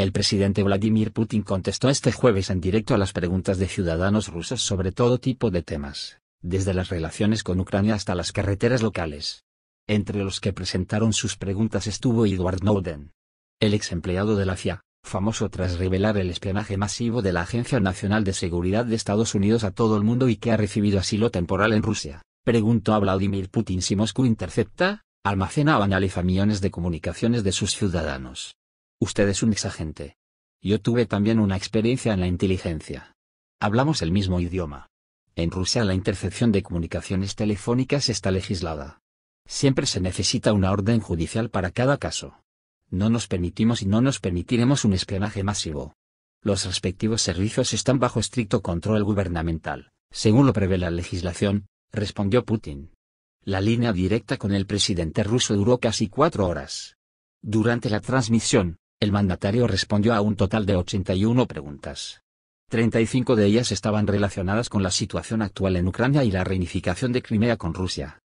El presidente Vladimir Putin contestó este jueves en directo a las preguntas de ciudadanos rusos sobre todo tipo de temas, desde las relaciones con Ucrania hasta las carreteras locales. Entre los que presentaron sus preguntas estuvo Edward Snowden. El ex empleado de la CIA, famoso tras revelar el espionaje masivo de la Agencia Nacional de Seguridad de Estados Unidos a todo el mundo y que ha recibido asilo temporal en Rusia, preguntó a Vladimir Putin si Moscú intercepta, almacena o analiza millones de comunicaciones de sus ciudadanos. Usted es un exagente. Yo tuve también una experiencia en la inteligencia. Hablamos el mismo idioma. En Rusia la intercepción de comunicaciones telefónicas está legislada. Siempre se necesita una orden judicial para cada caso. No nos permitimos y no nos permitiremos un espionaje masivo. Los respectivos servicios están bajo estricto control gubernamental, según lo prevé la legislación, respondió Putin. La línea directa con el presidente ruso duró casi cuatro horas. Durante la transmisión, el mandatario respondió a un total de 81 preguntas. 35 de ellas estaban relacionadas con la situación actual en Ucrania y la reunificación de Crimea con Rusia.